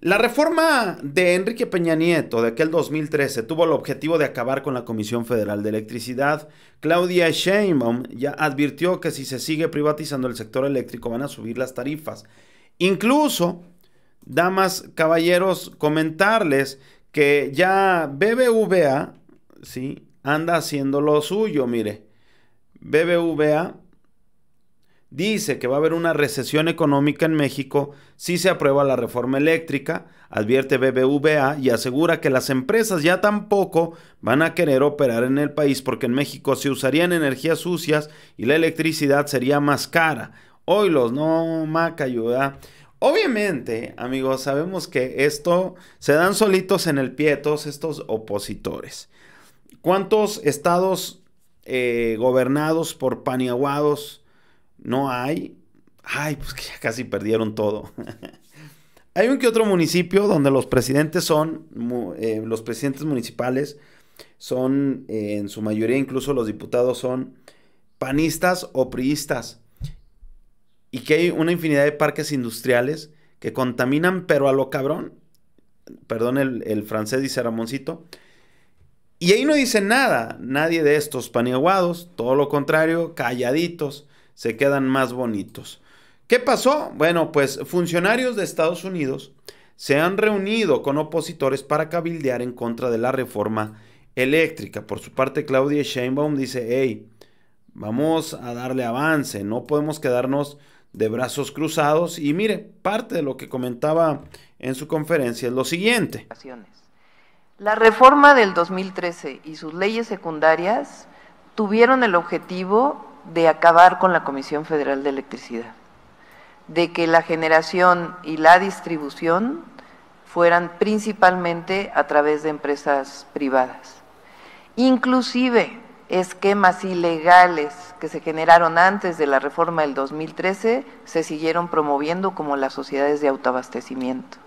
La reforma de Enrique Peña Nieto de aquel 2013 tuvo el objetivo de acabar con la Comisión Federal de Electricidad. Claudia Sheinbaum ya advirtió que si se sigue privatizando el sector eléctrico van a subir las tarifas. Incluso, damas, caballeros, comentarles que ya BBVA, ¿sí? Anda haciendo lo suyo, mire. BBVA dice que va a haber una recesión económica en México si se aprueba la reforma eléctrica, advierte BBVA y asegura que las empresas ya tampoco van a querer operar en el país porque en México se usarían energías sucias y la electricidad sería más cara. Hoy los no, Maca, ayuda. Obviamente, amigos, sabemos que esto se dan solitos en el pie todos estos opositores. ¿Cuántos estados eh, gobernados por paniaguados no hay, ay, pues que ya casi perdieron todo. hay un que otro municipio donde los presidentes son, eh, los presidentes municipales son, eh, en su mayoría incluso los diputados son panistas o priistas. Y que hay una infinidad de parques industriales que contaminan, pero a lo cabrón. Perdón el, el francés, dice Ramoncito. Y ahí no dicen nada, nadie de estos paniaguados, todo lo contrario, calladitos se quedan más bonitos. ¿Qué pasó? Bueno, pues funcionarios de Estados Unidos se han reunido con opositores para cabildear en contra de la reforma eléctrica. Por su parte, Claudia Sheinbaum dice, hey, vamos a darle avance, no podemos quedarnos de brazos cruzados. Y mire, parte de lo que comentaba en su conferencia es lo siguiente. La reforma del 2013 y sus leyes secundarias tuvieron el objetivo de acabar con la Comisión Federal de Electricidad, de que la generación y la distribución fueran principalmente a través de empresas privadas. Inclusive esquemas ilegales que se generaron antes de la reforma del 2013 se siguieron promoviendo como las sociedades de autoabastecimiento.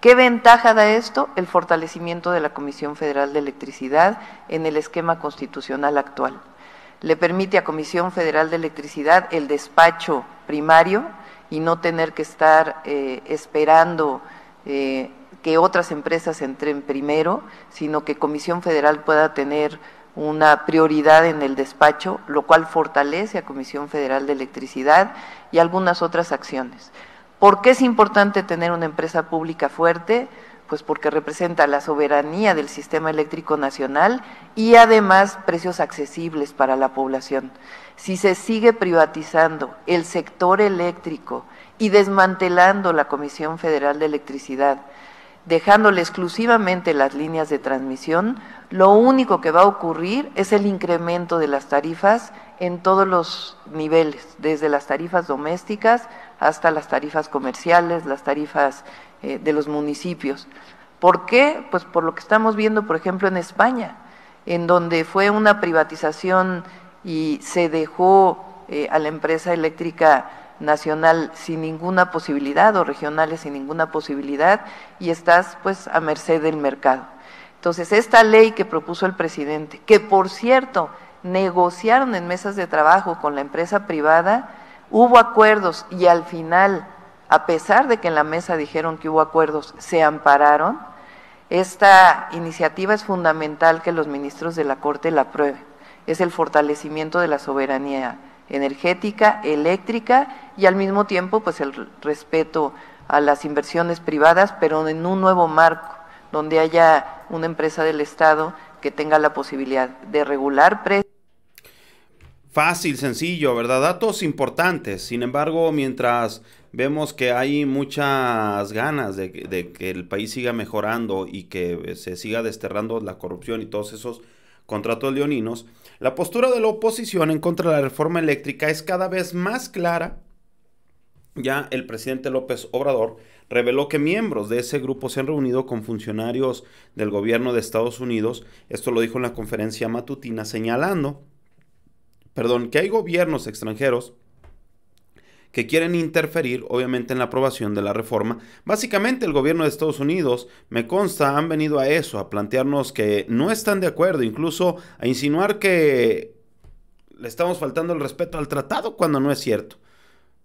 ¿Qué ventaja da esto? El fortalecimiento de la Comisión Federal de Electricidad en el esquema constitucional actual le permite a Comisión Federal de Electricidad el despacho primario y no tener que estar eh, esperando eh, que otras empresas entren primero, sino que Comisión Federal pueda tener una prioridad en el despacho, lo cual fortalece a Comisión Federal de Electricidad y algunas otras acciones. ¿Por qué es importante tener una empresa pública fuerte? pues porque representa la soberanía del sistema eléctrico nacional y además precios accesibles para la población. Si se sigue privatizando el sector eléctrico y desmantelando la Comisión Federal de Electricidad, dejándole exclusivamente las líneas de transmisión, lo único que va a ocurrir es el incremento de las tarifas en todos los niveles, desde las tarifas domésticas hasta las tarifas comerciales, las tarifas eh, de los municipios. ¿Por qué? Pues por lo que estamos viendo, por ejemplo, en España, en donde fue una privatización y se dejó eh, a la empresa eléctrica nacional sin ninguna posibilidad o regionales sin ninguna posibilidad y estás pues a merced del mercado. Entonces, esta ley que propuso el presidente, que por cierto negociaron en mesas de trabajo con la empresa privada, Hubo acuerdos y al final, a pesar de que en la mesa dijeron que hubo acuerdos, se ampararon. Esta iniciativa es fundamental que los ministros de la Corte la aprueben. Es el fortalecimiento de la soberanía energética, eléctrica y al mismo tiempo pues el respeto a las inversiones privadas, pero en un nuevo marco, donde haya una empresa del Estado que tenga la posibilidad de regular precios fácil, sencillo, ¿verdad? Datos importantes. Sin embargo, mientras vemos que hay muchas ganas de, que el país siga mejorando y que eh, se siga desterrando la corrupción y todos esos contratos leoninos, la postura de la oposición en contra de la reforma eléctrica es cada vez más clara. Ya el presidente López Obrador reveló que miembros de ese grupo se han reunido con funcionarios del gobierno de Estados Unidos, esto lo dijo en la conferencia matutina, señalando perdón, que hay gobiernos extranjeros que quieren interferir obviamente en la aprobación de la reforma. Básicamente el gobierno de Estados Unidos, me consta, han venido a eso, a plantearnos que no están de acuerdo, incluso a insinuar que le estamos faltando el respeto al tratado cuando no es cierto.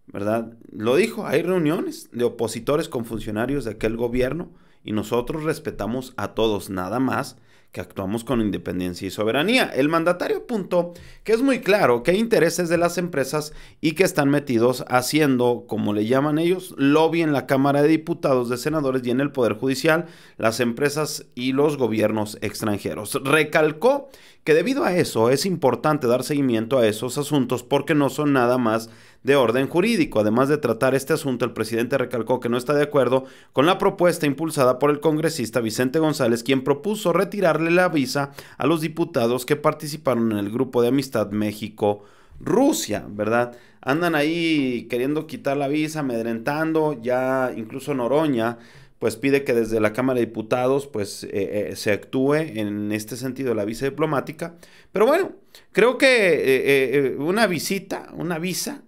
¿Verdad? Lo dijo, hay reuniones de opositores con funcionarios de aquel gobierno y nosotros respetamos a todos, nada más que actuamos con independencia y soberanía. El mandatario apuntó que es muy claro que hay intereses de las empresas y que están metidos haciendo, como le llaman ellos, lobby en la Cámara de Diputados, de Senadores y en el Poder Judicial, las empresas y los gobiernos extranjeros. Recalcó que debido a eso es importante dar seguimiento a esos asuntos porque no son nada más de orden jurídico. Además de tratar este asunto, el presidente recalcó que no está de acuerdo con la propuesta impulsada por el congresista Vicente González, quien propuso retirarle la visa a los diputados que participaron en el grupo de amistad México. Rusia, ¿verdad? Andan ahí queriendo quitar la visa, amedrentando, ya incluso Noroña pues pide que desde la Cámara de Diputados pues eh, eh, se actúe en este sentido la visa diplomática. Pero bueno, creo que eh, una visita, una visa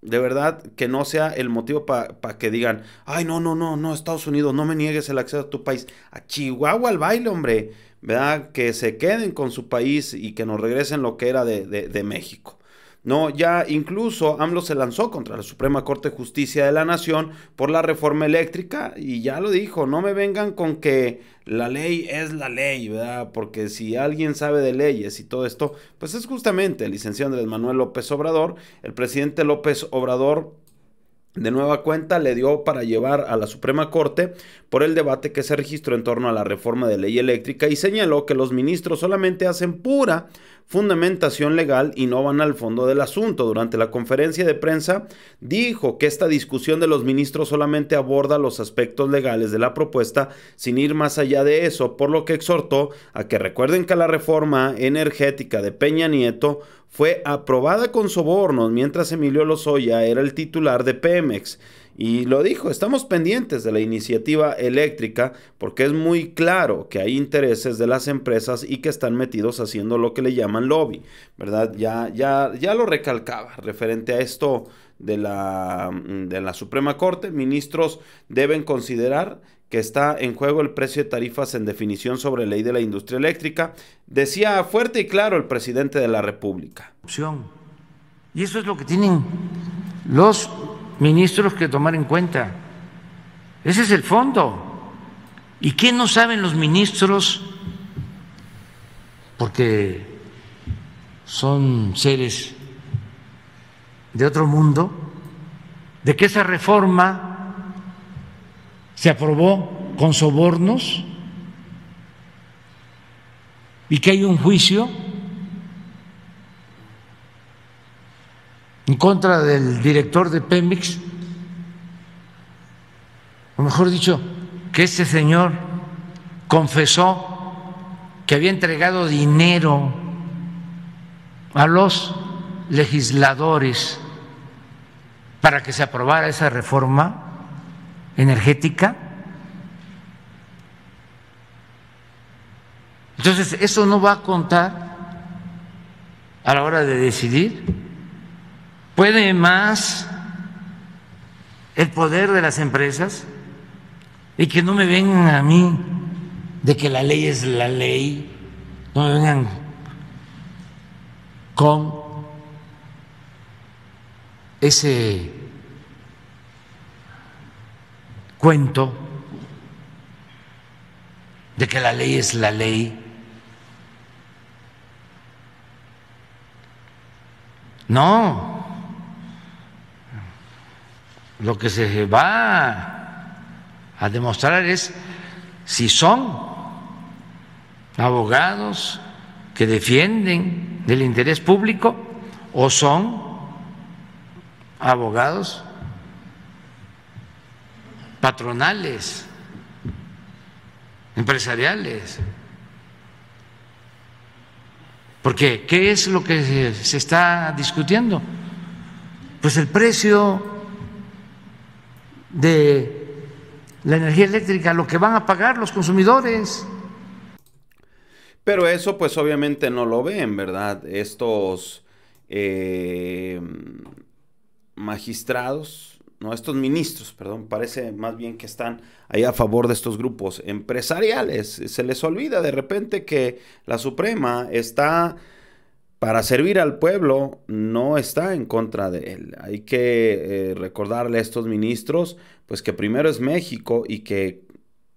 de verdad, que no sea el motivo para que digan, ay, no, no, no, no, Estados Unidos, no me niegues el acceso a tu país. A Chihuahua al baile, hombre, ¿verdad? Que se queden con su país y que nos regresen lo que era de, de, de México. ¿no? Ya incluso AMLO se lanzó contra la Suprema Corte de Justicia de la Nación por la reforma eléctrica y ya lo dijo, no me vengan con que la ley es la ley, ¿verdad? Porque si alguien sabe de leyes y todo esto, pues es justamente el licenciado Andrés Manuel López Obrador, el presidente López Obrador de nueva cuenta le dio para llevar a la Suprema Corte por el debate que se registró en torno a la reforma de ley eléctrica y señaló que los ministros solamente hacen pura fundamentación legal y no van al fondo del asunto. Durante la conferencia de prensa dijo que esta discusión de los ministros solamente aborda los aspectos legales de la propuesta sin ir más allá de eso, por lo que exhortó a que recuerden que la reforma energética de Peña Nieto fue aprobada con sobornos mientras Emilio Lozoya era el titular de Pemex y lo dijo, estamos pendientes de la iniciativa eléctrica porque es muy claro que hay intereses de las empresas y que están metidos haciendo lo que le llaman lobby, ¿verdad? Ya, ya, ya lo recalcaba referente a esto de la, mm, de la Suprema Corte. Ministros deben considerar que está en juego el precio de tarifas en definición sobre ley de la industria eléctrica, decía fuerte y claro el presidente de la República. Opción. Y eso es lo que tienen los ministros que tomar en cuenta. Ese es el fondo. ¿Y qué no saben los ministros? Porque son seres de otro mundo, de que esa reforma se aprobó con sobornos y que hay un juicio en contra del director de Pemex, o mejor dicho, que ese señor confesó que había entregado dinero a los legisladores para que se aprobara esa reforma energética. Entonces, eso no va a contar a la hora de decidir ¿Puede más el poder de las empresas? Y que no me vengan a mí de que la ley es la ley, no me vengan con ese cuento de que la ley es la ley. No, lo que se va a demostrar es si son abogados que defienden del interés público o son abogados patronales, empresariales. Porque, ¿qué es lo que se está discutiendo? Pues el precio de la energía eléctrica, lo que van a pagar los consumidores. Pero eso pues obviamente no lo ven, ¿verdad? Estos eh, magistrados, no, estos ministros, perdón, parece más bien que están ahí a favor de estos grupos empresariales. Se les olvida de repente que la Suprema está para servir al pueblo no está en contra de él. Hay que eh, recordarle a estos ministros, pues que primero es México y que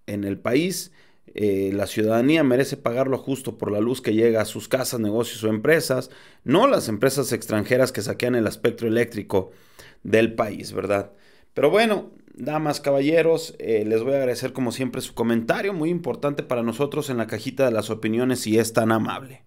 en el país eh, la ciudadanía merece pagar lo justo por la luz que llega a sus casas, negocios o empresas, no las empresas extranjeras que saquean el espectro eléctrico del país, ¿verdad? Pero bueno, damas, caballeros, eh, les voy a agradecer como siempre su comentario, muy importante para nosotros en la cajita de las opiniones y es tan amable.